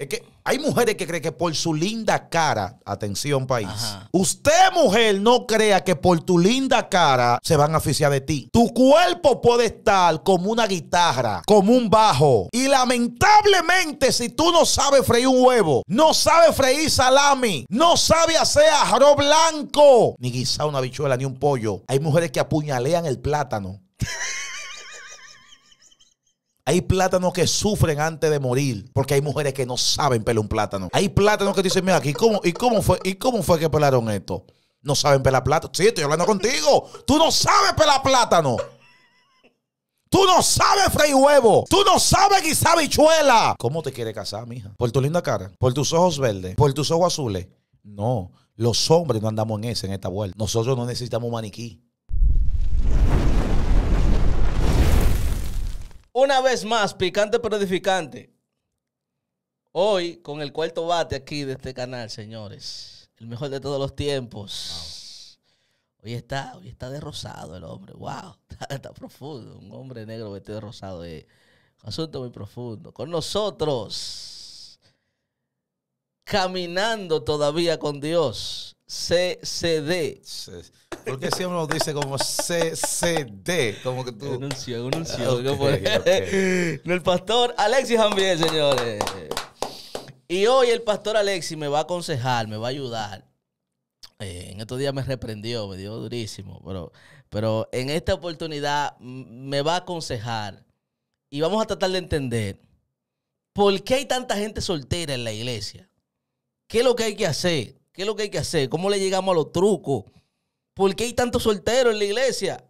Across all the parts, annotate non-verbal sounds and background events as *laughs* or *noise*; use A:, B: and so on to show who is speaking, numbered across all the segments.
A: Es que hay mujeres que creen que por su linda cara, atención país, usted mujer no crea que por tu linda cara se van a aficiar de ti. Tu cuerpo puede estar como una guitarra, como un bajo. Y lamentablemente si tú no sabes freír un huevo, no sabes freír salami, no sabes hacer arroz blanco, ni guisar una bichuela, ni un pollo. Hay mujeres que apuñalean el plátano. Hay plátanos que sufren antes de morir porque hay mujeres que no saben pelar un plátano. Hay plátanos que dicen, mira aquí, ¿cómo, ¿y cómo fue, y cómo fue que pelaron esto? No saben pelar plátano. Sí, estoy hablando contigo. Tú no sabes pelar plátano. Tú no sabes freír huevo. Tú no sabes guisar bichuela. ¿Cómo te quiere casar, mija? ¿Por tu linda cara? ¿Por tus ojos verdes? ¿Por tus ojos azules? No. Los hombres no andamos en ese en esta vuelta. Nosotros no necesitamos maniquí.
B: Una vez más, picante pero edificante. Hoy, con el cuarto bate aquí de este canal, señores. El mejor de todos los tiempos. Hoy está, hoy está de rosado el hombre. Wow, *laughs* está, profundo. Un hombre negro vestido de rosado. Eh. asunto muy profundo. Con nosotros. Caminando todavía con Dios. CCD. ¿Por qué siempre nos dice como CCD? Como que tú. Un unción, un El pastor Alexis también, señores. Y hoy el pastor Alexis me va a aconsejar, me va a ayudar. Eh, en estos días me reprendió, me dio durísimo, pero, pero en esta oportunidad me va a aconsejar y vamos a tratar de entender por qué hay tanta gente soltera en la iglesia. ¿Qué es lo que hay que hacer? ¿Qué es lo que hay que hacer? ¿Cómo le llegamos a los trucos? ¿Por qué hay tantos solteros en la iglesia?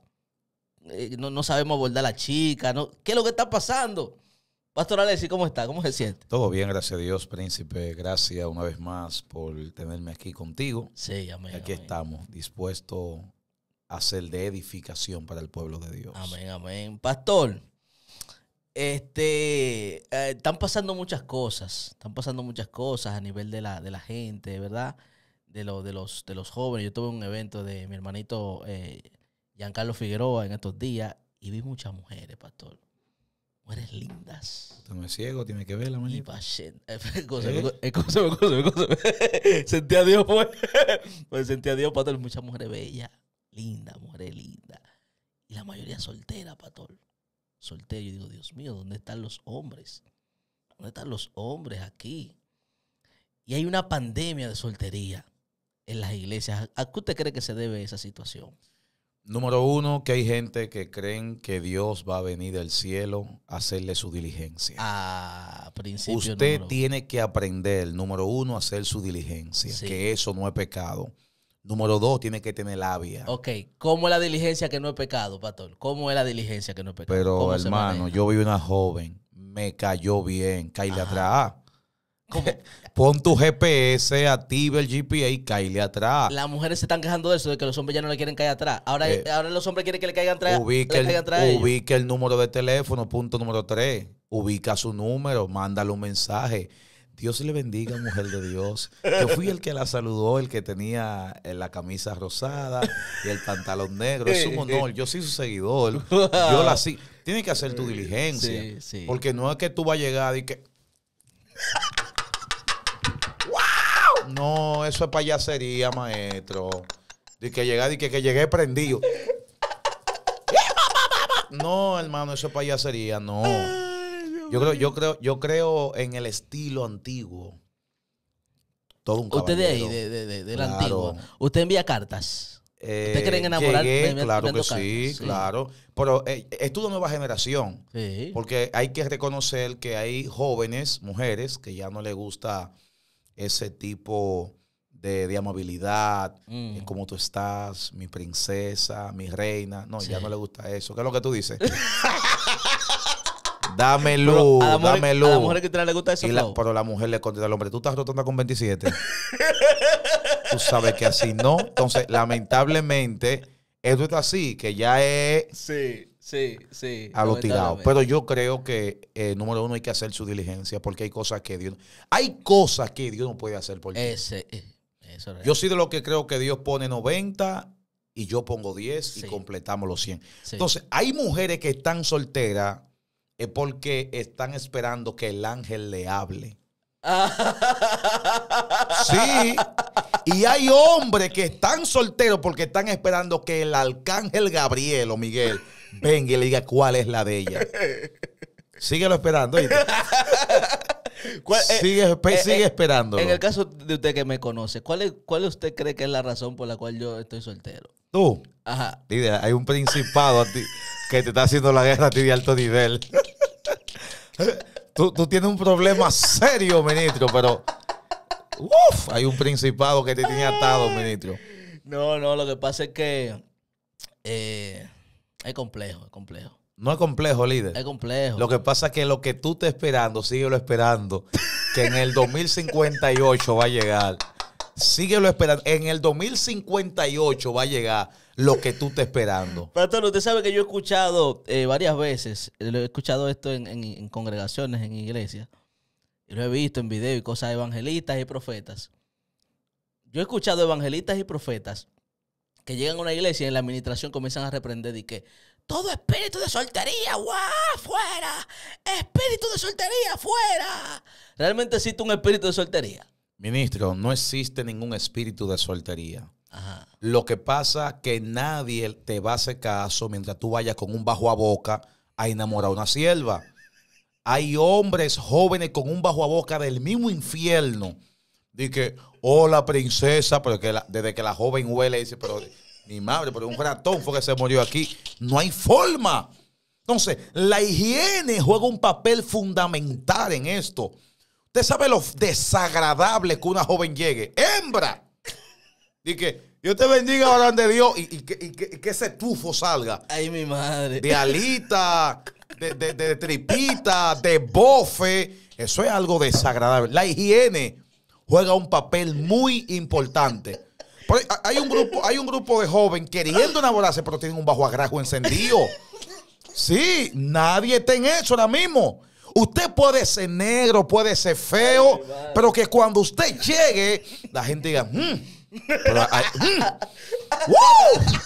B: Eh, no, sabemos abordar a la chica. No, ¿Qué es lo que está pasando? Pastor Alexi, ¿cómo está? ¿Cómo se siente?
A: Todo bien, gracias a Dios, príncipe. Gracias una vez más por tenerme aquí contigo. Sí, amén. aquí estamos, dispuestos a ser de edificación para el pueblo de Dios. Amén, amén.
B: Pastor, este, eh, están pasando muchas cosas. Están pasando muchas cosas a nivel de la, de la gente, ¿verdad? de, lo, de, los, de los jóvenes. Yo tuve un evento de mi hermanito eh, Giancarlo Figueroa en estos días y vi muchas mujeres, pastor. Mujeres lindas. Usted no ciego, tiene que ver la mañana. Y Sentí a Dios, pues. *laughs* pues sentí a Dios, pastor. Muchas mujeres bellas, lindas, mujeres lindas. Y la mayoría soltera, pastor. Soltera. Yo digo, Dios mío, ¿dónde están los hombres? ¿Dónde están los hombres aquí? Y hay una pandemia de soltería en las iglesias. ¿A qué usted cree que se debe esa situación?
A: Número uno, que hay gente que creen que Dios va a venir del cielo a hacerle su diligencia. Ah, principio Usted tiene que aprender, número uno, a hacer su diligencia, que eso no es pecado. Número dos, tiene que tener labia.
B: Ok, ¿cómo es la diligencia que no es pecado, pastor? ¿Cómo es la diligencia que no es pecado? Pero hermano,
A: yo vi una joven, me cayó bien, caí atrás. *laughs* Pon tu GPS, activa el GPA y caile atrás.
B: Las mujeres se están quejando de eso, de que los hombres ya no le quieren caer atrás. Ahora, eh, ahora los hombres quieren que le caigan atrás. Ubique,
A: el, número de teléfono, punto número 3. Ubica su número, mándale un mensaje. Dios le bendiga, mujer de Dios. Yo fui el que la saludó, el que tenía eh, la camisa rosada y el pantalón negro. Es un honor. Yo soy su seguidor. Yo la sí. *laughs* Tienes que hacer tu diligencia. Porque no es que tú vas a llegar y que. No, eso es payasería, maestro. De que llegué, que, que llegué prendido. No, hermano, eso es payasería, no. Yo creo, yo creo, yo creo en el estilo antiguo.
B: Todo un Usted de ahí, de, de, de, Usted envía
A: cartas. ¿Usted eh, cree en enamorar? claro que sí, claro. Pero eh, es tu nueva generación. Porque hay que reconocer que hay jóvenes, mujeres, que ya no les gusta ese tipo de, de amabilidad, mm. como tú estás, mi princesa, mi reina. No, ya no le gusta eso. ¿Qué es lo que tú dices? *laughs* Dámelo, dámelo. a la mujer que le gusta eso. pero la mujer le contesta al hombre, tú estás rotando con 27. tú sabes que así no. Entonces, lamentablemente, esto está así, que ya es...
B: Sí Sí, sí. A lo tirado. Pero
A: yo creo que, eh, número uno, hay que hacer su diligencia porque hay cosas que Dios. Hay cosas que Dios no puede hacer por ti. Ese, eh, yo sí de lo que creo que Dios pone 90 y yo pongo 10 y completamos los 100. Entonces, hay mujeres que están solteras es eh, porque están esperando que el ángel le hable. *laughs* Sí. Y hay hombres que están solteros porque están esperando que el arcángel Gabriel o Miguel venga y le diga cuál es la de ella. *laughs* Síguelo esperando. *laughs* Eh, sigue, eh, eh, esperando. En el
B: caso de usted que me conoce, ¿cuál, es, ¿cuál usted cree que es la razón por la cual yo estoy soltero?
A: Tú. Ajá. hay un principado que te está haciendo la guerra a ti de alto nivel. tú, tienes un problema serio, ministro, pero. hay un principado que te tiene atado, ministro.
B: No, no, lo que pasa es que. Eh, es complejo, es complejo.
A: No es complejo, líder. Es complejo. Lo que pasa es que lo que tú estás esperando, síguelo esperando. *laughs* Que en el 2058 va a llegar. Síguelo esperando. En el 2058 va a llegar lo que tú estás esperando. Pastor, usted sabe que yo he escuchado eh, varias
B: veces, lo he escuchado esto en, congregaciones, en iglesias, y lo he visto en video y cosas evangelistas y profetas. Yo he escuchado evangelistas y profetas que llegan a una iglesia y en la administración comienzan a reprender y que todo espíritu de soltería, ¡guau! ¡Fuera! ¡Espíritu de soltería, fuera!
A: ¿Realmente existe un espíritu de soltería? Ministro, no existe ningún espíritu de soltería. Lo que pasa es que nadie te va a hacer caso mientras tú vayas con un bajo a boca a enamorar a una sierva. Hay hombres jóvenes con un bajo a boca del mismo infierno Dije, hola oh, princesa, pero que desde que la joven huele, dice, pero mi madre, pero un ratón fue que se murió aquí. No hay forma. Entonces, la higiene juega un papel fundamental en esto. Usted sabe lo desagradable que una joven llegue. ¡Hembra! que yo te bendiga, ahora de Dios, y, que, ese tufo salga. Ay, mi madre. De alita, de tripita, de bofe. Eso es algo desagradable. La higiene juega un papel muy importante. hay un grupo, hay un grupo de joven queriendo enamorarse, pero tienen un bajo agrajo encendido. Sí, nadie está en eso ahora mismo. Usted puede ser negro, puede ser feo, pero que cuando usted llegue, la gente diga, mm, mm,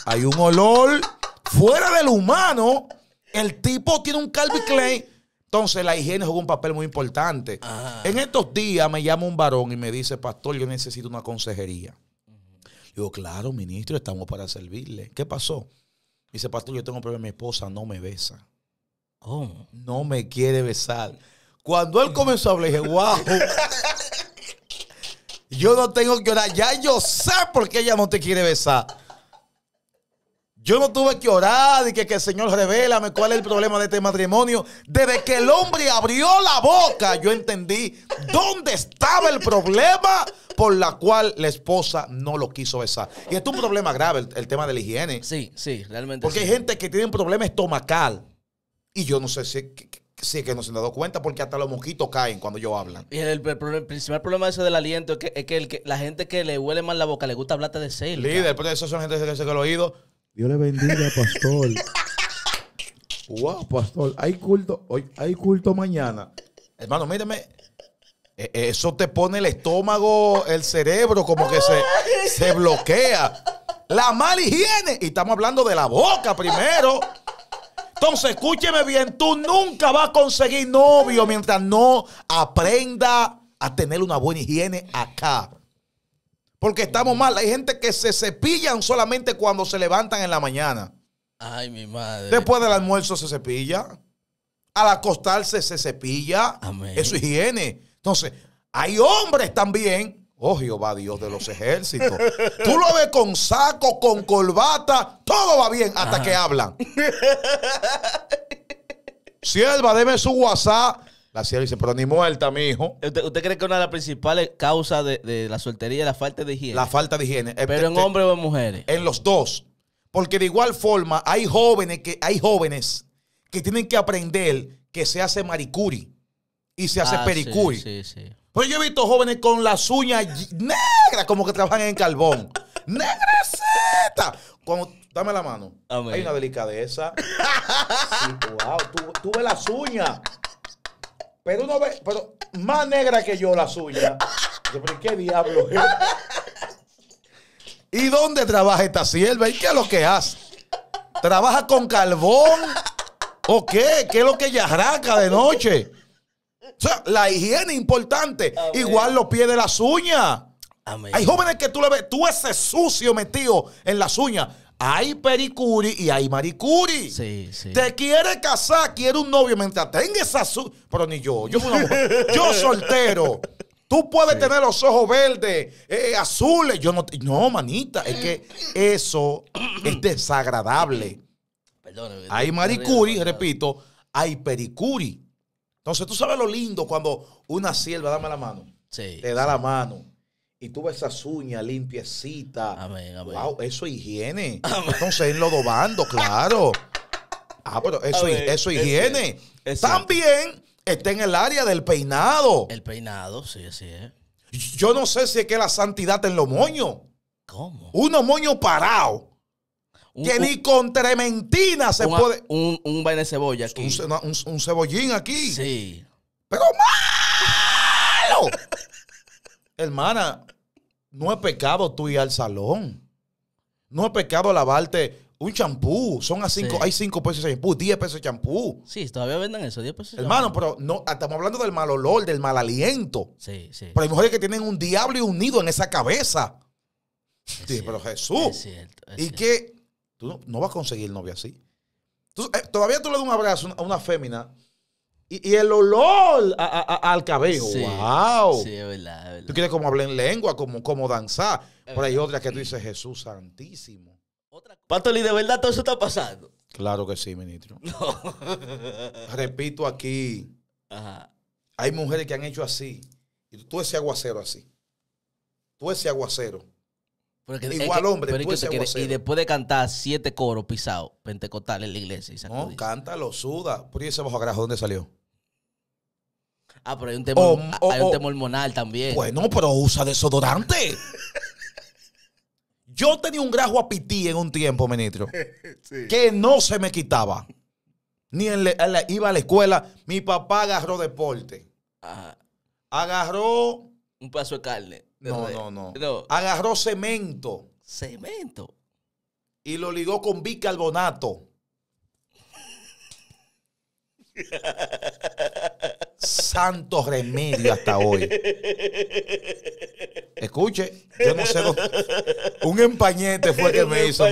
A: hay, un olor fuera del humano. El tipo tiene un Calvi Clay. Entonces la higiene jugó un papel muy importante. En estos días me llama un varón y me dice, pastor, yo necesito una consejería. Yo Digo, claro, ministro, estamos para servirle. ¿Qué pasó? Dice, pastor, yo tengo un problema, mi esposa no me besa. No me quiere besar. Cuando él comenzó a hablar, dije, wow. *laughs* yo no tengo que orar. Ya yo sé por qué ella no te quiere besar. Yo no tuve que orar y que, el Señor revélame cuál es el problema de este matrimonio. Desde que el hombre abrió la boca, yo entendí dónde estaba el problema por la cual la esposa no lo quiso besar. Y es un problema grave, el, tema de la higiene. Sí, sí, realmente. Porque hay gente que tiene un problema estomacal. Y yo no sé si, es que no se han dado cuenta porque hasta los mosquitos caen cuando yo hablan. Y el, principal
B: problema de eso del aliento es que, la gente que le huele mal la boca le gusta hablarte de sexo. Líder,
A: pero eso son gente que se el oído. Dios le bendiga, pastor. *laughs* wow, pastor, hay culto, hoy, hay culto mañana. Hermano, mírame. E, e, eso te pone el estómago, el cerebro, como que se, se bloquea. La mala higiene. Y estamos hablando de la boca primero. Entonces, escúcheme bien, tú nunca vas a conseguir novio mientras no aprenda a tener una buena higiene acá porque estamos mal. Hay gente que se cepillan solamente cuando se levantan en la mañana.
B: Ay, mi madre. Después
A: del almuerzo se cepilla. Al acostarse se cepilla. Eso es higiene. Entonces, hay hombres también. Oh Jehová, Dios de los ejércitos. Tú lo ves con saco, con corbata, todo va bien hasta que hablan. Sierva, debe su WhatsApp. La sierra dice, pero ni muerta, mi hijo. ¿Usted, cree que una de las principales causas de, la soltería es la falta de higiene? La falta de higiene. Pero este, en este, hombres o en mujeres. En los dos. Porque de igual forma hay jóvenes que, hay jóvenes que tienen que aprender que se hace maricuri y se hace ah, pericuri. Sí, sí, sí. Pues yo he visto jóvenes con las uñas negras, como que trabajan en carbón. *laughs* negraseta dame la mano. Hay una delicadeza. wow, *laughs* tú, tú ves las uñas. Pero uno ve, pero más negra que yo la suya. ¿qué diablo ¿Y dónde trabaja esta sierva? ¿Y qué es lo que hace? ¿Trabaja con carbón? ¿O qué? ¿Qué es lo que ella arranca de noche? O sea, la higiene es importante. Igual los pies de las uñas. Hay jóvenes que tú le ves, tú ese sucio metido en las uñas. Hay pericuri y hay maricuri. Sí, sí. Te quiere casar, quiere un novio mientras tenga esa Pero ni yo, yo, *laughs* yo soltero. Tú puedes tener los ojos verdes, eh, eh, azules. Yo no, no, manita, es que eso *clears throat* es desagradable. Perdóname. Hay maricuri, repito, hay pericuri. Entonces tú sabes lo lindo cuando una sierva, dame la mano, sí, te da la mano y tú ves esas uñas limpiecitas. Amén, amén. Wow, eso es higiene. *laughs* Entonces, en Lodobando, claro. Ah, pero eso, eso higiene. También está en el área del peinado.
B: El peinado, sí, sí. Eh.
A: Yo no sé si es que la santidad en los moños. ¿Cómo? Unos moños parados. que ni con trementina se puede. Un, un vaina de cebolla aquí. Un, un, cebollín aquí. Sí. Pero malo hermana, no es pecado tú ir al salón. No es pecado lavarte un champú. Son a cinco, hay cinco pesos de champú, 10 pesos de champú. Sí, todavía venden eso, 10 pesos. Hermano, pero no, ah, estamos hablando del mal olor, del mal aliento.
B: Sí, sí. Pero
A: hay mujeres que tienen un diablo y un nido en esa cabeza. sí, pero Jesús. Es cierto, y que tú no, vas a conseguir novia así. Eh, todavía tú le das un abrazo a una fémina y, el olor al cabello. ¡Wow! Sí, verdad, Tú quieres como hablar en lengua, como, como danzar. Pero hay otra que tú dices, Jesús Santísimo. Otra ¿y ¿de verdad todo eso está pasando? Claro que sí, ministro.
B: *laughs*
A: Repito aquí. Hay mujeres que han hecho así. Y tú ese aguacero así. Tú ese aguacero. Igual hombre, y
B: después de cantar siete coros pisados, pentecostales en la iglesia. Y no, cántalo, suda.
A: Por ese bajo grajo, ¿dónde salió? Ah, pero hay un tema, oh, ah, oh, oh. hormonal también. Bueno, pero usa desodorante. *laughs* Yo tenía un grajo a pití en un tiempo, ministro,
B: *laughs* que
A: no se me quitaba. Ni en, iba a la escuela. Mi papá agarró deporte. Agarró.
B: Un pedazo de carne.
A: No, no, no, Agarró cemento. Cemento. Y lo ligó con bicarbonato. Santo remedio hasta hoy. Escuche, yo no sé Un empañete fue que *laughs* me hizo.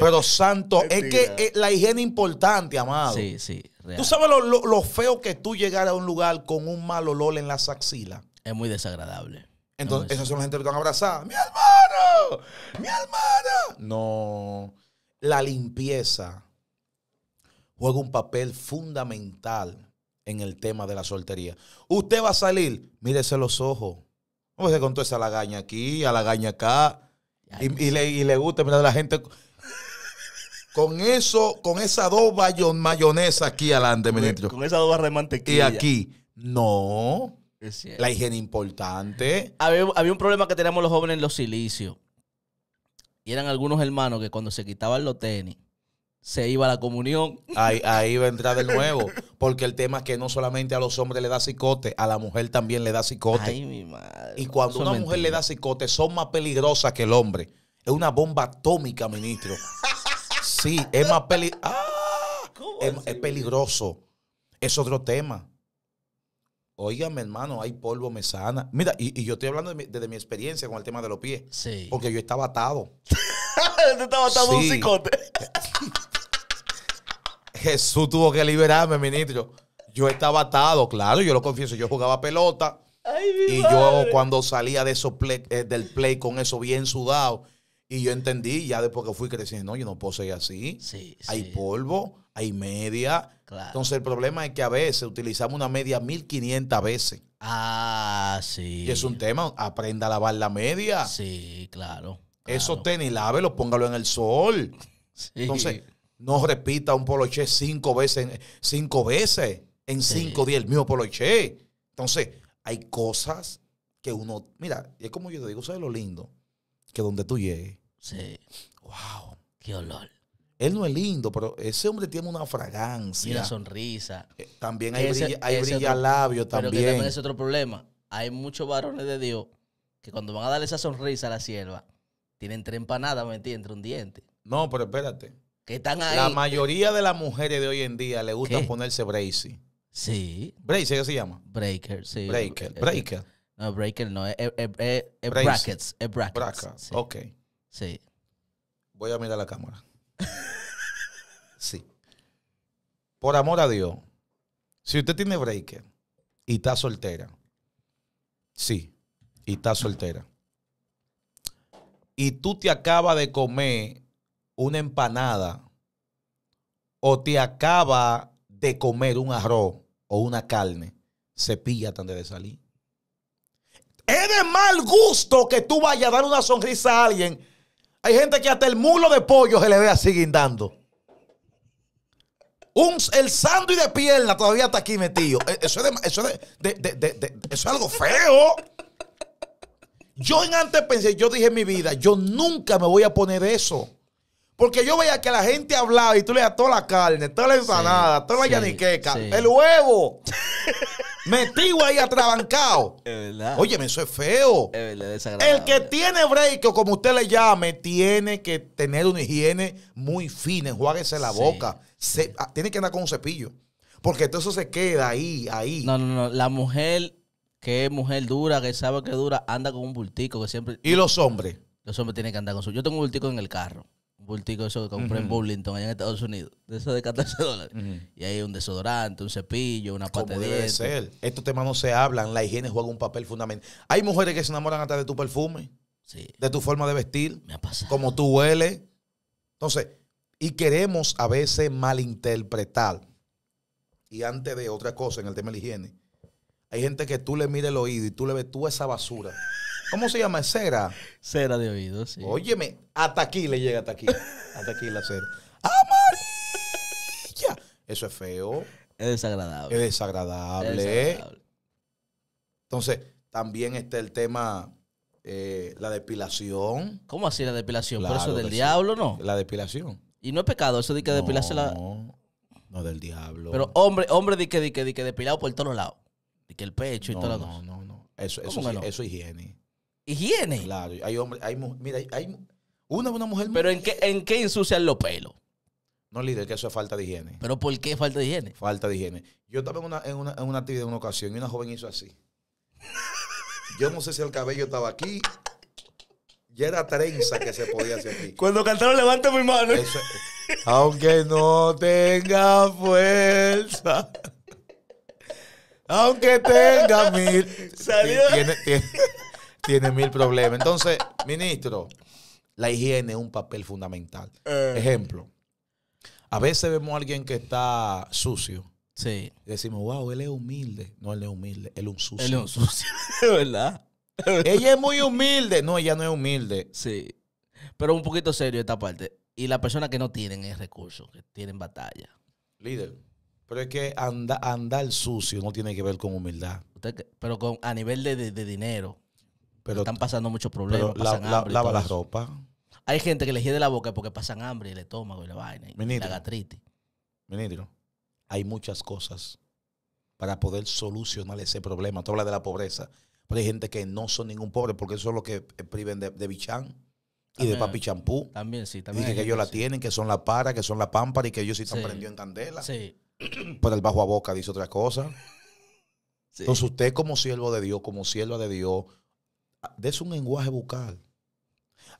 A: pero santo, es que la higiene importante, amado. Sí, sí. Tú sabes lo, feo que tú llegar a un lugar con un mal olor en las axilas. Es muy desagradable. Entonces, no, esas son las gente que van a abrazar. ¡Mi hermano! ¡Mi hermana! No. La limpieza juega un papel fundamental en el tema de la soltería. Usted va a salir, mírese los ojos. Vamos a con toda esa lagaña aquí, a la lagaña acá. Y, le, le gusta mirar la gente. *laughs* Con eso, con esa dos mayonesa aquí adelante, ministro. E, con esa dos de mantequilla. Y aquí, no. La higiene
B: importante. Había, un problema que teníamos los jóvenes en los silicios. Y eran algunos
A: hermanos que cuando se quitaban los tenis, se iba a la comunión. Ahí, *laughs* ahí de nuevo. Porque el tema es que no solamente a los hombres le da cicote, a la mujer también le da psicote Ay, mi madre. Y cuando una mujer le da cicote, son más peligrosas que el hombre. Es una bomba atómica, ministro. Sí, es más peligroso. ¡Ah! es peligroso. Es otro tema. Óigame, hermano, hay polvo, me sana. Mira, y, yo estoy hablando de mi, desde mi experiencia con el tema de los pies. Sí. Porque yo estaba atado.
B: Yo *laughs* atado un *laughs*
A: Jesús tuvo que liberarme, ministro. Yo estaba atado, claro, yo lo confieso. Yo jugaba pelota.
B: y yo cuando
A: salía de esos eh, del play con eso bien sudado, y yo entendí, ya después que fui creciendo, no, yo no puedo seguir así. Sí, hay polvo hay media. Entonces el problema es que a veces utilizamos una media 1500 veces. Ah, sí. Y es un tema, aprenda a lavar la media. Sí, claro. Eso tenis, tenis, lo póngalo en el sol. Entonces, no repita un poloche cinco veces, cinco veces en cinco días el mismo poloche. Entonces, hay cosas que uno, mira, es como yo te digo, ¿sabes lo lindo? Que donde tú llegues. Sí. Wow. Qué olor. Él no es lindo, pero ese hombre tiene una fragancia. Y una sonrisa. Eh, también hay, brilla, labio también. Pero también es
B: otro problema. Hay muchos varones de Dios que cuando van a darle esa sonrisa a la sierva, tienen tres empanadas metidas entre un
A: diente. No, pero espérate. Que están ahí. La mayoría de las mujeres de hoy en día le gusta ponerse brazy. Sí. ¿Brazy qué se llama? Breaker, sí. Breaker. Eh, breaker. No,
B: breaker no. Es, brackets. Es brackets. Brackets. Ok.
A: Sí. Voy a mirar la cámara. Sí. Por amor a Dios, si usted tiene breaker y está soltera, sí, y está soltera, y tú te acabas de comer una empanada o te acaba de comer un arroz o una carne, cepilla tan de salir. Es de mal gusto que tú vayas a dar una sonrisa a alguien. Hay gente que hasta el mulo de pollo se le ve así guindando. Un, el sándwich de pierna todavía está aquí metido. Eh, eso es, eso, algo feo. Yo en antes pensé, yo dije en mi vida, yo nunca me voy a poner eso. Porque yo veía que la gente hablaba y tú le das toda la carne, toda la ensalada, toda la yaniqueca, el huevo. *laughs* metido ahí atrabancado. Es
B: verdad. Óyeme,
A: eso es feo. El que tiene break, o como usted le llame, tiene que tener una higiene muy fina. Enjuáguese la boca. Ah, tiene que andar con un cepillo. Porque todo eso se queda ahí, ahí. No, no, no. La mujer que es mujer dura, que
B: sabe que dura, anda con un bultico que siempre. ¿Y los hombres? Los hombres tienen que andar con su. Yo tengo un bultico en el carro bultico eso que compré en Burlington allá en Estados Unidos, de eso de 14 *laughs* dólares. Y hay un
A: desodorante, un cepillo, una pata de debe Estos temas no se hablan, la higiene juega un papel fundamental. Hay mujeres que se enamoran hasta de tu perfume, de tu forma de vestir, como tú hueles. Entonces, y queremos a veces malinterpretar. Y antes de otra cosa, en el tema de la higiene, hay gente que tú le mires el oído y tú le ves tú esa basura. ¿Cómo se llama? Cera. Cera de oído, sí. Óyeme, hasta aquí le llega, hasta aquí. Hasta aquí la cera. ¡Amarilla! Eso es feo. Es desagradable. Es desagradable. Entonces, también está el tema, eh, la depilación.
B: ¿Cómo así la depilación? ¿Por eso del diablo no? La depilación. Y no es pecado eso de que no, la...
A: No, del diablo. Pero
B: hombre, hombre di que, di que, que depilado por todos lados. De que el pecho y todas las no, No, no, Eso, eso, no?
A: eso es higiene higiene. Claro, hay hombres, hay mira, hay una una mujer. Pero en qué, en qué ensucian los pelos. No, líder, que eso es falta de higiene. ¿Pero por qué falta de higiene? Falta de higiene. Yo estaba en una, actividad en una ocasión y una joven hizo así. Yo no sé si el cabello estaba aquí. Ya era trenza que se podía hacer aquí. Cuando cantaron levante mi mano. aunque no tenga fuerza. Aunque tenga mil. Salió tiene mil problemas. Entonces, ministro, la higiene es un papel fundamental. Eh. Ejemplo, a veces vemos a alguien que está sucio. Sí. decimos, wow, él es humilde. No, él es humilde, él es un sucio. Él es un sucio,
B: *laughs* verdad. ella es muy humilde. No, ella no es humilde. Sí. Pero un poquito serio esta parte. Y las personas que no tienen el recurso, que tienen batalla.
A: Líder. Pero es que anda, andar sucio no tiene que ver con humildad.
B: pero con, a nivel de, de dinero.
A: Pero, están pasando muchos problemas. lava la ropa.
B: Hay gente que le hiede la boca porque pasan hambre y el estómago y la vaina. Y Ministro. la
A: Ministro, hay muchas cosas para poder solucionar ese problema. Tú hablas de la pobreza. Pero hay gente que no son ningún pobre porque eso es lo que eh, priven de, bichán. Y de papi champú. También, sí. También que ellos la tienen, que son la para, que son la pámpara y que ellos sí están en candela. Sí. *clears throat* Pero el bajo a boca dice otra cosa. *laughs* Entonces usted como siervo de Dios, como sierva de Dios, des un lenguaje bucal.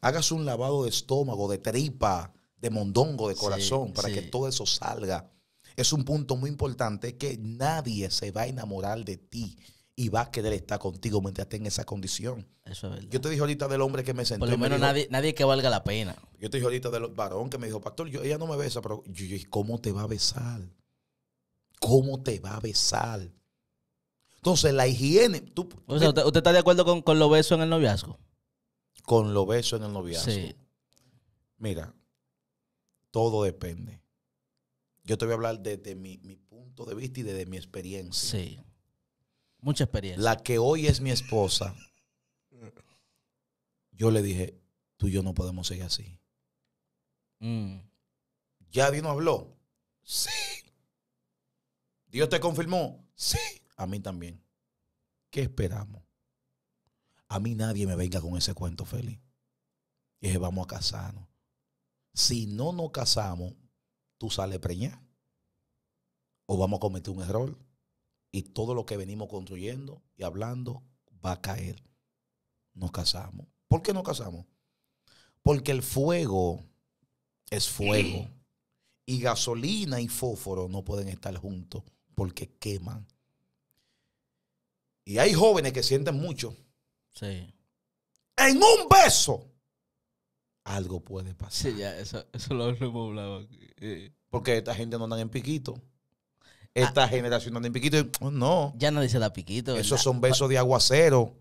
A: hagas un lavado de estómago, de tripa, de mondongo, de corazón, para que todo eso salga. Es un punto muy importante que nadie se va a enamorar de ti y va a querer estar contigo mientras esté en esa condición. Eso es Yo te dije ahorita del hombre que me sentó. Por lo menos nadie, nadie que valga la pena. Yo te dije ahorita del varón que me dijo, Pastor, ella no me besa, pero yo, ¿cómo te va a besar? ¿Cómo te va a besar? Entonces, la higiene. ¿usted, está de acuerdo con, con lo beso en el noviazgo? Con lo beso en el noviazgo. Sí. Mira, todo depende. Yo te voy a hablar desde mi, punto de vista y desde mi experiencia. Sí. Mucha experiencia. La que hoy es mi esposa, yo le dije, tú y yo no podemos seguir así. Mm. ¿Ya Dios habló? Sí. ¿Dios te confirmó? Sí a mí también. ¿Qué esperamos? A mí nadie me venga con ese cuento, feliz. Y vamos a casarnos. Si no nos casamos, tú sales preñada. O vamos a cometer un error. Y todo lo que venimos construyendo y hablando va a caer. Nos casamos. ¿Por qué nos casamos? Porque el fuego es fuego. Y gasolina y fósforo no pueden estar juntos porque queman. Y hay jóvenes que sienten mucho. Sí. En un beso, algo puede pasar. Sí, ya, eso, lo, hemos hablado aquí. Eh. Porque esta gente no ah. anda en piquito. Esta generación generación anda en piquito. no. Ya no dice la piquito. Esos son besos de aguacero,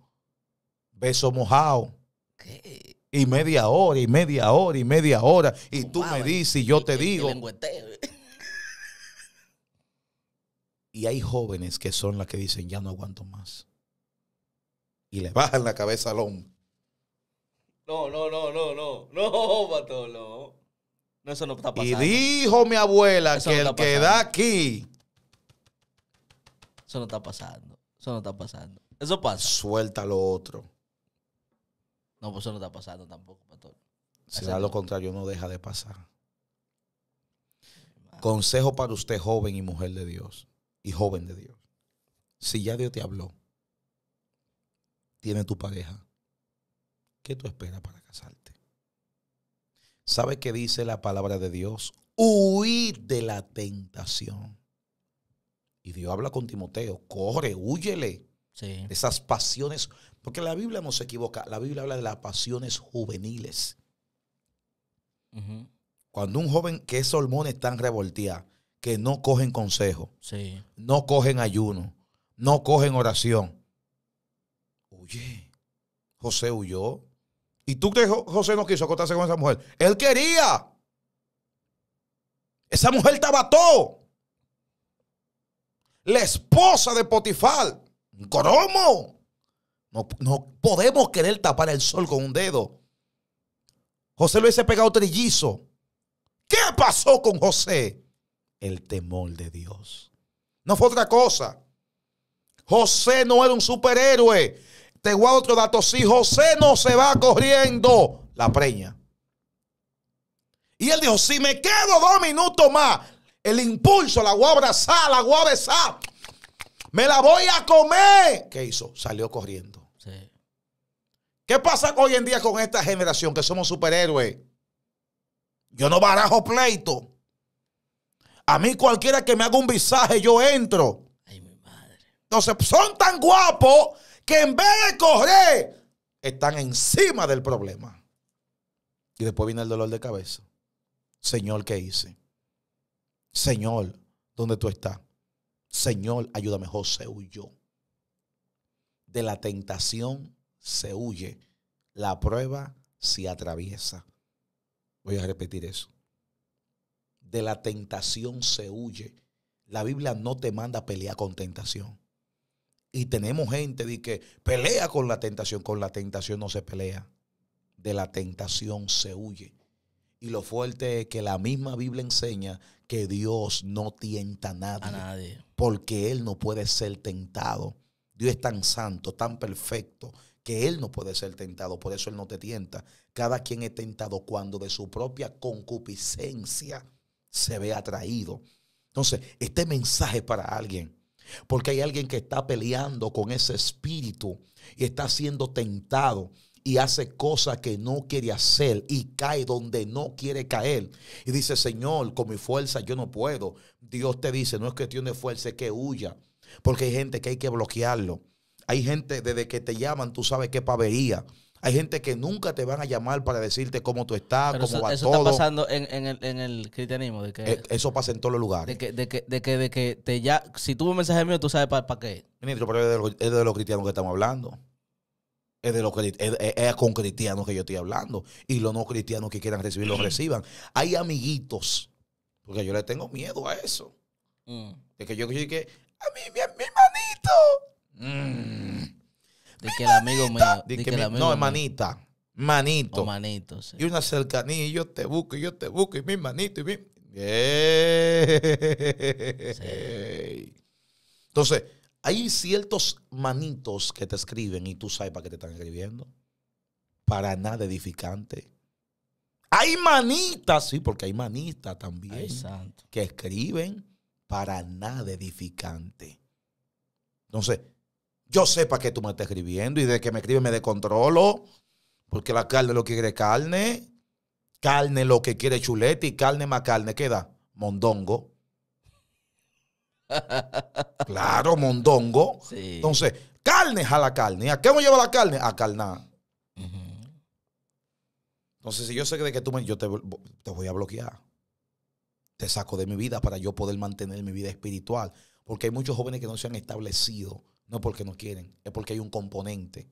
A: besos mojados. ¿Qué? Y media hora, y media hora, y media hora. Y oh, tú me eh. dices y yo te digo. Y hay jóvenes que son las que dicen, ya no aguanto más. Y le bajan la cabeza al hombre.
B: No, no, no, no, no. No, Pato, *laughs* no. Eso no está pasando. Y
A: dijo mi abuela que el que da aquí.
B: Eso no está pasando. Eso no está pasando. Eso pasa. Suelta lo otro. No, pues eso no está pasando tampoco, Pato. Será lo
A: contrario, no deja de pasar. Consejo para usted, joven y mujer de Dios y joven de Dios, si ya Dios te habló, tiene tu pareja, ¿qué tú esperas para casarte? ¿Sabe qué dice la palabra de Dios? Huid de la tentación. Y Dios habla con Timoteo, corre, huyele. Esas pasiones, porque la Biblia no se equivoca, la Biblia habla de las pasiones juveniles. Cuando un joven que esos está están revolteados, que no cogen consejo, no cogen ayuno, no cogen oración. Oye José huyó. ¿Y tú crees que José no quiso acostarse con esa mujer? Él quería. Esa mujer te abató. La esposa de Potifar. ¡Cromo! No, no podemos querer tapar el sol con un dedo. José lo hubiese pegado trillizo. ¿Qué pasó con José? el temor de Dios. No fue otra cosa. José no era un superhéroe. Te voy a otro dato. Si José no se va corriendo, la preña. Y él dijo, si me quedo dos minutos más, el impulso, la voy a abrazar, la voy a besar. Me la voy a comer. ¿Qué hizo? Salió corriendo. ¿Qué pasa hoy en día con esta generación que somos superhéroes? Yo no barajo pleito. A mí cualquiera que me haga un visaje, yo entro. Entonces, son tan guapos que en vez de correr, están encima del problema. Y después viene el dolor de cabeza. Señor, ¿qué hice? Señor, ¿dónde tú estás? Señor, ayúdame. José huyó. De la tentación se huye. La prueba se atraviesa. Voy a repetir eso de la tentación se huye. La Biblia no te manda pelear con tentación. Y tenemos gente de que pelea con la tentación, con la tentación no se pelea. De la tentación se huye. Y lo fuerte es que la misma Biblia enseña que Dios no tienta nada. a nadie. Porque Él no puede ser tentado. Dios es tan santo, tan perfecto, que Él no puede ser tentado. Por eso Él no te tienta. Cada quien es tentado cuando de su propia concupiscencia se ve atraído. Entonces, este mensaje es para alguien. Porque hay alguien que está peleando con ese espíritu y está siendo tentado y hace cosas que no quiere hacer y cae donde no quiere caer. Y dice, Señor, con mi fuerza yo no puedo. Dios te dice, no es que de fuerza, es que huya. Porque hay gente que hay que bloquearlo. Hay gente desde que te llaman, tú sabes qué pavería. Hay gente que nunca te van a llamar para decirte cómo tú estás, cómo va Eso está pasando
B: en, el, cristianismo. De que, e,
A: eso pasa en todos los lugares.
B: De que, de que, te ya,
A: si tuvo un mensaje mío, tú sabes para qué. Ministro, pero es de, los, cristianos que estamos hablando. Es, de los, es, es con cristianos que yo estoy hablando. Y los no cristianos que quieran recibir, los mm. reciban. Hay amiguitos, porque yo le tengo miedo a eso. Mm. De que yo que a mí, mi, mi hermanito. Mm de que el amigo me... De, que, no, hermanita. Manito. manito, Y una cercanía, y yo te busco, y yo te busco, y mi manito, y mi. Entonces, hay ciertos manitos que te escriben y tú sabes para qué te están escribiendo. Para nada edificante. Hay manitas, sí, porque hay manitas también Exacto. que escriben para nada edificante. Entonces, yo para que tú me estás escribiendo y de que me escribe me descontrolo, porque la carne lo que quiere carne, carne lo que quiere chulete y carne más carne, ¿qué da? Mondongo. *laughs* claro, mondongo. Entonces, carne a la carne. ¿A qué me lleva la carne? A carnar. Entonces, si yo sé que de que tú me... Yo te, te voy a bloquear. Te saco de mi vida para yo poder mantener mi vida espiritual. Porque hay muchos jóvenes que no se han establecido no es porque no quieren, es porque hay un componente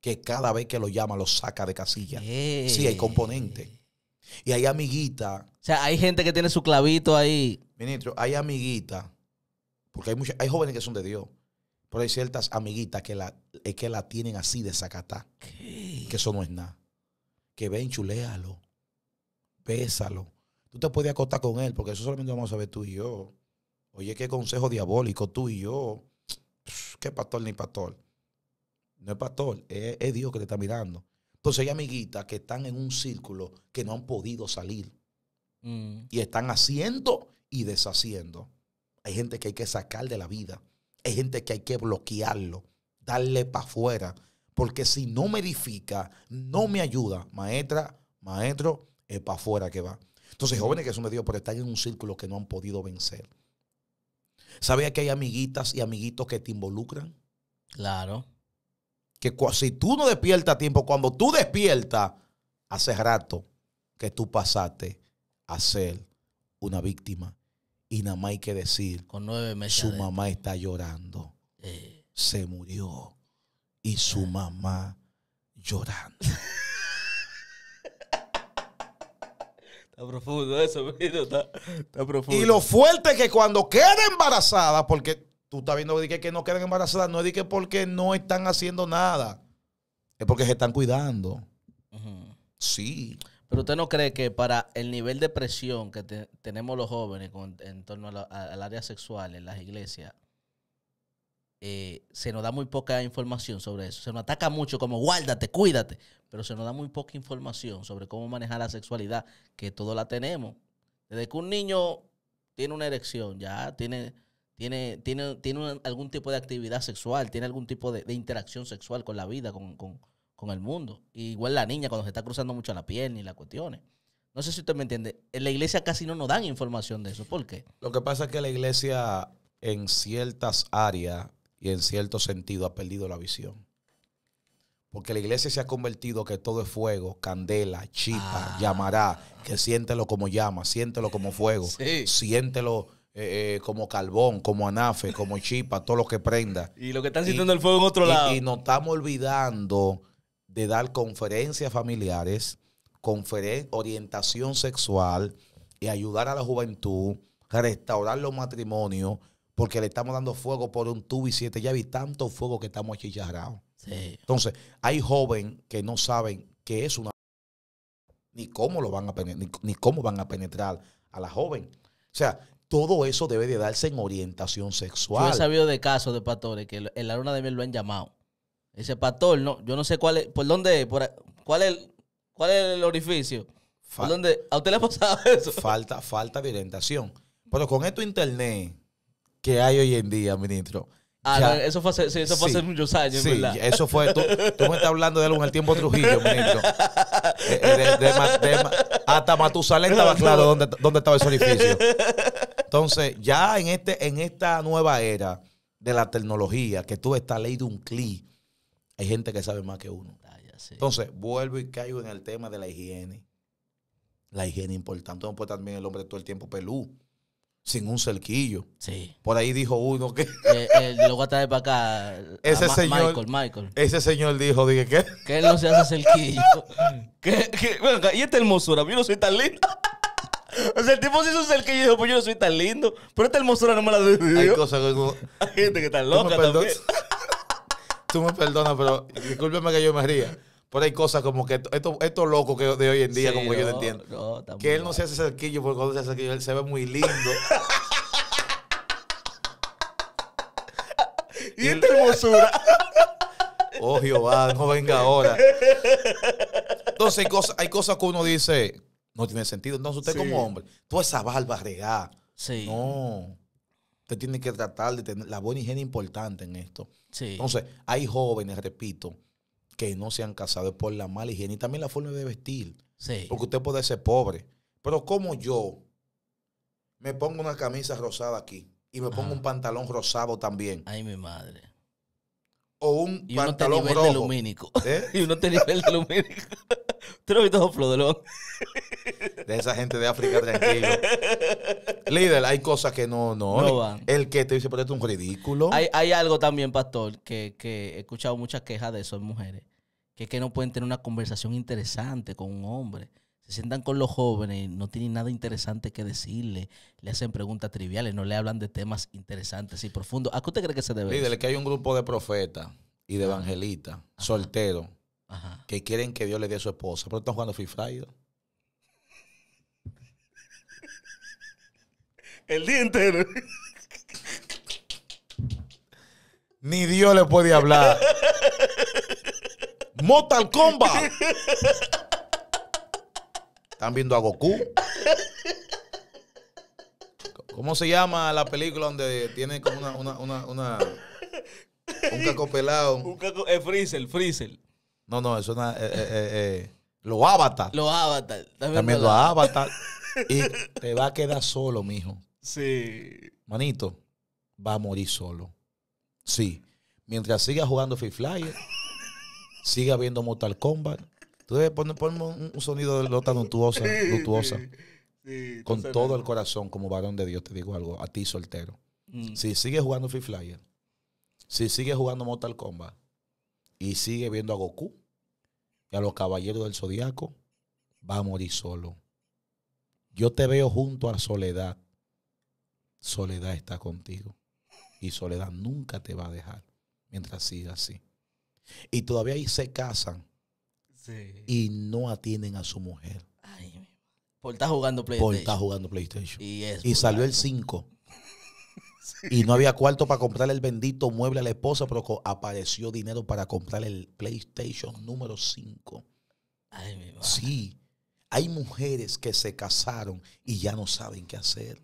A: que cada vez que lo llama lo saca de casilla. Sí, hay componente. Eh. Y hay amiguita. O sea, hay gente que tiene su clavito ahí. Ministro, hay amiguita. Porque hay hay jóvenes que son de Dios. Pero hay ciertas amiguitas que la, que la tienen así de sacatá. Que eso no es nada. Que ven, chuléalo. Bésalo. Tú te puedes acostar con él, porque eso solamente vamos a ver tú y yo. Oye, qué consejo diabólico, tú y yo. ¿Qué pastor ni pastor? No es pastor, es, Dios que le está mirando. Entonces hay amiguitas que están en un círculo que no han podido salir. Mm. Y están haciendo y deshaciendo. Hay gente que hay que sacar de la vida. Hay gente que hay que bloquearlo, darle para afuera. Porque si no me edifica, no me ayuda, maestra, maestro, es para afuera que va. Entonces, mm. jóvenes que son Dios pero están en un círculo que no han podido vencer. Sabía que hay amiguitas y amiguitos que te involucran? Claro. Que si tú no despiertas a tiempo, cuando tú despiertas, hace rato que tú pasaste a ser una víctima. Y nada más hay que decir, Con nueve meses su mamá está llorando. Eh. Se murió. Y su ah. mamá llorando.
B: profundo eso, *laughs* está, Y lo
A: fuerte es que cuando queda embarazada, porque tú estás viendo que, no quedan embarazadas, no es que porque no están haciendo nada, es porque se están cuidando. Sí. Pero usted
B: no cree que para el nivel de presión que tenemos los jóvenes en torno al área sexual en las iglesias, eh, se nos da muy poca información sobre eso. Se nos ataca mucho como guárdate, cuídate, pero se nos da muy poca información sobre cómo manejar la sexualidad, que todos la tenemos. Desde que un niño tiene una erección, ya tiene, tiene, tiene, tiene algún tipo de actividad sexual, tiene algún tipo de, interacción sexual con la vida, con, el mundo. igual la niña cuando se está cruzando mucho la piel y las cuestiones. No sé si usted me entiende. En la iglesia casi no nos dan información de eso. ¿Por qué?
A: Lo que pasa es que la iglesia en ciertas áreas y en cierto sentido ha perdido la visión. Porque la iglesia se ha convertido que todo es fuego, candela, chipa, ah. llamará, que siéntelo como llama, siéntelo como fuego, siéntelo eh, eh, como carbón, como anafe, como chipa, todo lo que prenda.
B: Y lo que están sintiendo el fuego en otro lado. Y
A: nos estamos olvidando de dar conferencias familiares, conferen orientación sexual y ayudar a la juventud, restaurar los matrimonios porque le estamos dando fuego por un tubo y siete ya y tanto fuego que estamos achicharrados. Sí. Entonces, hay jóvenes que no saben qué es una ni cómo lo van a ni, ni cómo van a penetrar a la joven. O sea, todo eso debe de darse en orientación sexual. Yo he sabido
B: de casos de pastores que en la luna de miel lo han llamado. Ese pastor, no, yo no sé cuál es, por dónde es, cuál es, cuál es el orificio. ¿A usted le ha pasado
A: eso? Falta, falta de orientación. Pero con esto internet, que hay hoy en día, ministro.
B: Ah, eso fue, hace, eso fue hace muchos años, sí, ¿verdad? Eso fue. Tú, tú, me estás
A: hablando de algo en el tiempo Trujillo, ministro. Eh, eh, hasta Matusalén estaba claro dónde, dónde estaba ese orificio. Entonces, ya en, este, en esta nueva era de la tecnología, que tú estás ley de un clic, hay gente que sabe más que uno. Ah, Entonces, vuelvo y caigo en el tema de la higiene. La higiene es importante. No también el hombre todo el tiempo pelú sin un cerquillo. Sí. Por ahí dijo uno
B: que. *laughs* Eh, el de los de para acá. Ese señor. Michael, Michael.
A: Ese señor dijo, dije, ¿qué? Que él no se hace cerquillo. bueno, *laughs* y
B: esta hermosura, yo no soy tan lindo. *laughs* o sea, el tipo se hizo un cerquillo y dijo, pues yo no soy tan lindo. Pero esta hermosura no me la doy. Hay
A: cosas Hay gente que está loca también. Tú me perdonas, pero discúlpeme que yo me ría. Pero hay cosas como que estos esto locos que de hoy en día, como yo entiendo. que él no se hace cerquillo, porque cuando se hace cerquillo, él se ve muy lindo. *laughs* y, esta hermosura. *laughs* oh Jehová, no venga ahora. Entonces hay cosas, hay cosas que uno dice, no tiene sentido. Entonces usted como hombre, toda esa barba regada. Sí. No. Usted tiene que tratar de tener la buena higiene importante en esto. Sí. Entonces, hay jóvenes, repito, que no se han casado es por la mala higiene y también la forma de vestir. Sí. Porque usted puede ser pobre. Pero como yo me pongo una camisa rosada aquí y me pongo un pantalón rosado también. Ay, mi madre. O un pantalón rojo. ¿Eh? *laughs* De lumínico. Y uno tiene nivel de ¿Tú lo viste Flodolón? *laughs* De esa gente de África, tranquilo. Líder, hay cosas que no, no. El que te dice, pero esto es un ridículo. Hay,
B: hay algo también, pastor, que, he escuchado muchas quejas de eso en mujeres. Que que no pueden tener una conversación interesante con un hombre. Se sientan con los jóvenes, no tienen nada interesante que decirle. Le hacen preguntas triviales, no le hablan de temas interesantes y
A: profundos. ¿A qué usted cree que se debe? Líder, que hay un grupo de profetas y de evangelistas, solteros que quieren que Dios le dé a su esposa, pero están jugando Free Fire. El día entero. Ni Dios le puede hablar. Mortal Kombat. Están viendo a Goku. ¿Cómo se llama la película donde tiene como una, un caco pelado? Un caco, eh, Freezer, Freezer. No, no, eso es eh, una. Eh, eh, avatar. lo Avatar. También, lo Avatar. y *laughs* te va a quedar solo, mijo. Sí. Manito, va a morir solo. Sí. Mientras siga jugando Free Flyer, siga viendo Mortal Kombat. Tú debes poner, un, sonido de nota luctuosa. *laughs* con todo el corazón, como varón de Dios, te digo algo, a ti soltero. Mm. Si sigues jugando Free Flyer, si sigue jugando Mortal Kombat y sigue viendo a Goku, y a los caballeros del zodiaco, va a morir solo. Yo te veo junto a Soledad. Soledad está contigo. Y Soledad nunca te va a dejar mientras siga así. Y todavía ahí se casan sí. y no atienden a su mujer. Ay,
B: por estar jugando PlayStation. Por estar
A: jugando PlayStation. Y, y salió el 5. Y no había cuarto para comprar el bendito mueble a la esposa, pero apareció dinero para comprar el PlayStation número 5. Ay, mi Sí. Hay mujeres que se casaron y ya no saben qué hacer.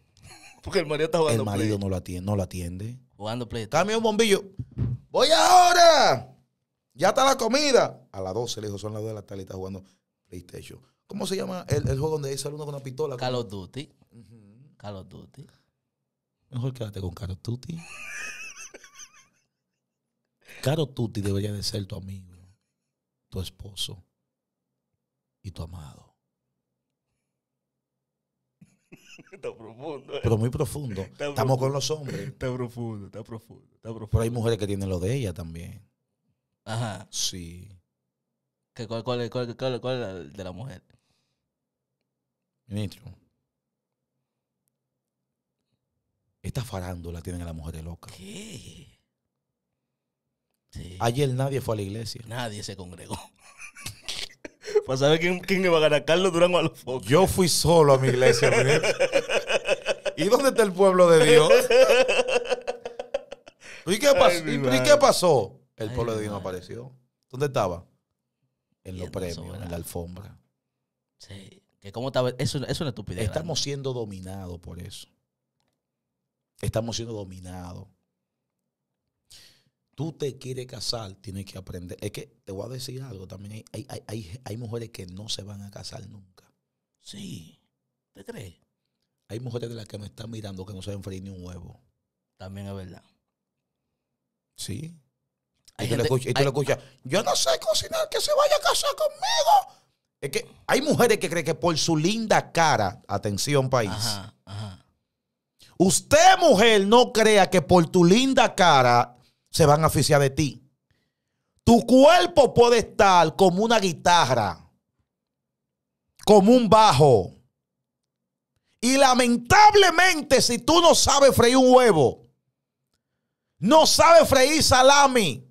A: Porque el marido está jugando El marido no lo atiende, no lo atiende. Jugando play. Dame un bombillo. ¡Voy ahora! Ya está la comida. A las 12 le dijo, son las 2 de la tarde y está jugando PlayStation. ¿Cómo se llama el, juego donde sale uno con una pistola? Call of Duty. Call of Duty. Mejor quédate con Caro Tutti. *laughs* Caro Tutti debería de ser tu amigo, tu esposo y tu amado.
B: *laughs* Está profundo. Eh. Pero muy profundo. Estamos con los hombres.
A: Está profundo,
B: está profundo,
A: Pero hay mujeres que tienen lo de ella también. Ajá. Sí.
B: ¿Qué, cuál, es cuál, de la mujer?
A: Ministro. Esta farándula tienen a la mujer loca.
B: ¿Qué?
A: Sí. Ayer nadie fue a la iglesia. Nadie se congregó. *laughs* Para saber quién, quién va a ganar, Carlos Durán los focos? Yo fui solo a mi iglesia. ¿Y dónde está el pueblo de Dios?
B: ¿Y qué pasó? ¿Y, qué pasó? El pueblo de Dios no apareció.
A: ¿Dónde estaba? En los premios, en la alfombra. Sí. Que cómo
B: estaba, eso, es una
A: estupidez. Estamos siendo dominados por eso. Estamos siendo dominados. Tú te quieres casar, tienes que aprender. Es que te voy a decir algo, también hay, mujeres que no se van a casar nunca. Sí, ¿te crees? Hay mujeres de las que me están mirando que no saben freír ni un huevo. También es verdad. Sí. y tú escuchas, yo no sé cocinar, que se vaya a casar conmigo. Es que hay mujeres que creen que por su linda cara, atención país, ajá, ajá. Usted, mujer, no crea que por tu linda cara se van a asfixiar de ti. Tu cuerpo puede estar como una guitarra, como un bajo. Y lamentablemente, si tú no sabes freír un huevo, no sabes freír salami,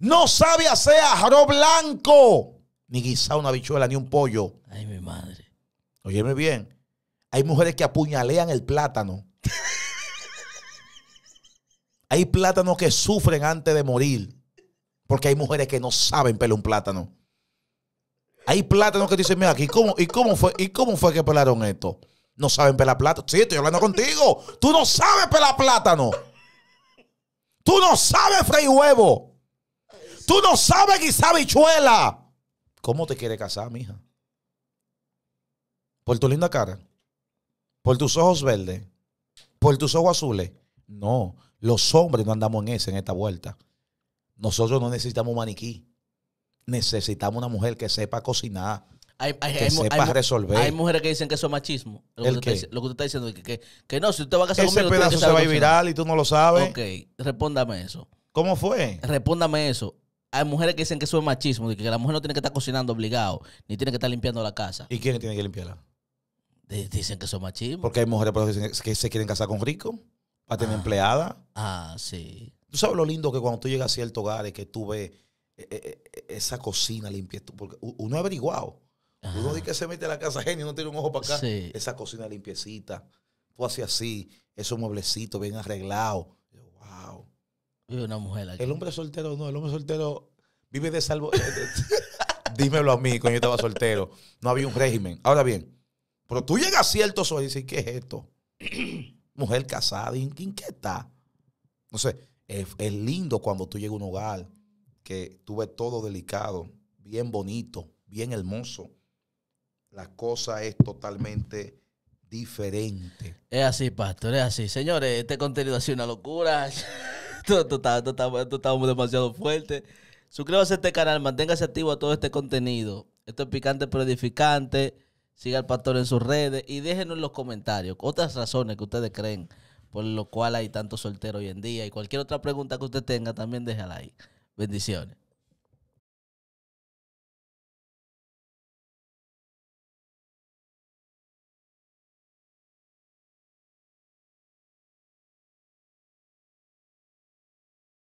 A: no sabes hacer arroz blanco, ni guisar una bichuela, ni un pollo. Ay, mi madre. Óyeme bien. Hay mujeres que apuñalean el plátano. hay plátanos que sufren antes de morir. Porque hay mujeres que no saben pelar un plátano. Hay plátanos que dicen, mira, ¿cómo, ¿y cómo fue, y cómo fue que pelaron esto? No saben pelar plátano. Sí, estoy hablando contigo. Tú no sabes pelar plátano. Tú no sabes freír huevo. Tú no sabes guisar bichuela. ¿Cómo te quiere casar, mija? Por tu linda cara por tus ojos verdes, por tus ojos azules. No, los hombres no andamos en ese, en esta vuelta. Nosotros no necesitamos maniquí. Necesitamos una mujer que sepa cocinar. Hay, que sepa resolver. Hay
B: mujeres que dicen que eso es machismo. Lo, ¿El que, lo que usted está diciendo es que, no, si usted va a casar Ese pedazo se va a ir viral
A: y tú no lo sabes.
B: Ok, respóndame eso. ¿Cómo fue? Respóndame eso. Hay mujeres que dicen que eso es machismo, que la mujer no tiene que estar cocinando obligado, ni tiene que estar limpiando la casa. ¿Y quién tiene que limpiarla?
A: Dicen que son machismo. Porque hay mujeres que se quieren casar con rico para tener ah. empleada. Ah, sí. Tú sabes lo lindo que cuando tú llegas a hogar hogares que tú ves eh, eh, eh, esa cocina limpia. Porque uno ha averiguado. Uno dice que se mete a la casa genio, no tiene un ojo para acá. Esa cocina limpiecita. Tú haces así, esos mueblecitos bien arreglados. Wow. Vive una mujer aquí. El hombre soltero no, el hombre soltero vive de salvo. *laughs* Dímelo a mí, cuando yo estaba soltero. No había un régimen. Ahora bien, pero tú llegas a ciertos y dices, ¿qué es esto? *clears throat* Mujer casada, ¿en qué está? No es, es lindo cuando tú llegas a un hogar que tú ves todo delicado, bien bonito, bien hermoso. La cosa es totalmente diferente.
B: Es así, pastor, es así.
A: Señores, este contenido ha sido una locura.
B: *laughs* Esto estamos demasiado fuerte. Suscríbase a este canal, manténgase activo a todo este contenido. Esto es picante pero edificante siga al pastor en sus redes y déjenos en los comentarios otras razones que ustedes creen por lo cual hay tanto soltero hoy en día y cualquier otra pregunta que usted tenga también déjala ahí. Bendiciones.